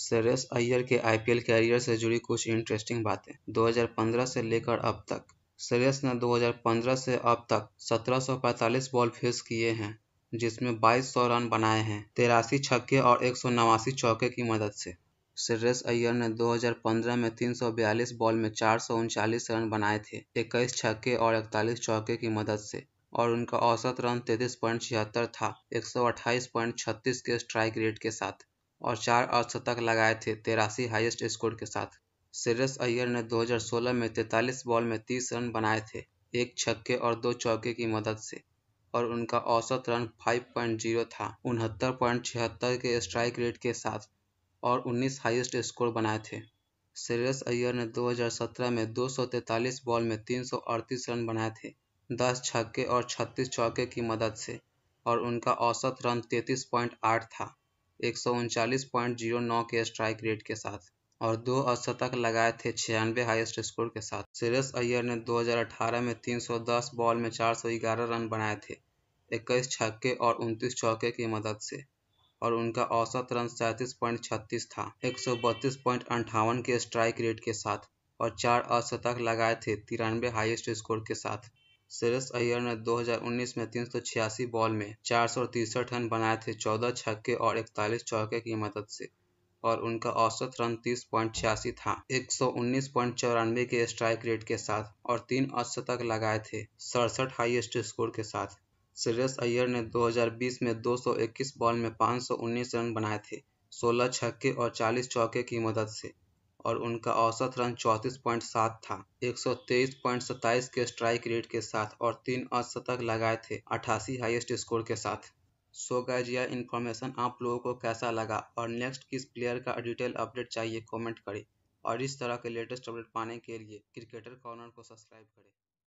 सरेश अय्यर के IPL career से जुड़ी कुछ इंटरेस्टिंग बातें 2015 से लेकर अब तक सरेश ने 2015 से अब तक 1745 बॉल फेस किए हैं जिसमें 2200 रन बनाए हैं तेरासी छक्के और एक चौके की मदद से सरेश अय्यर ने 2015 में 342 बॉल में चार रन बनाए थे इक्कीस छक्के और इकतालीस चौके की मदद से और उनका औसत रन तैतीस पॉइंट छिहत्तर था एक के स्ट्राइक रेट के साथ और चार अर्धशतक लगाए थे तेरासी हाईएस्ट स्कोर के साथ सिरस अय्यर ने 2016 में 43 बॉल में 30 रन बनाए थे एक छक्के और दो चौके की मदद से और उनका औसत रन 5.0 था उनहत्तर पॉइंट छिहत्तर के स्ट्राइक रेट के साथ और 19 हाईएस्ट स्कोर बनाए थे सिरस अय्यर ने 2017 में 243 बॉल में 338 रन बनाए थे 10 छक्के और 36 चौके की मदद से और उनका औसत रन 33.8 था एक के स्ट्राइक रेट के साथ और दो अशतक लगाए थे छियानवे हाईएस्ट स्कोर के साथ श्रेयस अय्यर ने 2018 में 310 बॉल में 411 रन बनाए थे 21 छक्के और 29 चौके की मदद से और उनका औसत रन सैंतीस पॉइंट छत्तीस था एक सौ बत्तीस पॉइंट अंठावन के स्ट्राइक रेट के साथ और चार अशतक लगाए थे तिरानवे हाईएस्ट स्कोर के साथ श्रेयस अय्यर ने 2019 में तीन बॉल में चार रन बनाए थे 14 छक्के और 41 चौके की मदद से और उनका औसत रन तीस पॉइंट छियासी था एक सौ उन्नीस पॉइंट चौरानवे के स्ट्राइक रेट के साथ और तीन अशतक लगाए थे सड़सठ हाईएस्ट स्कोर के साथ श्रेयस अय्यर ने 2020 में 221 बॉल में 519 रन बनाए थे 16 छक्के और 40 चौके की मदद से और उनका औसत रन सात था सत्ताईस के स्ट्राइक रेट के साथ और तीन अशतक लगाए थे अठासी हाईएस्ट स्कोर के साथ सो गाइज यह इन्फॉर्मेशन आप लोगों को कैसा लगा और नेक्स्ट किस प्लेयर का डिटेल अपडेट चाहिए कमेंट करें और इस तरह के लेटेस्ट अपडेट पाने के लिए क्रिकेटर कॉर्नर को सब्सक्राइब करें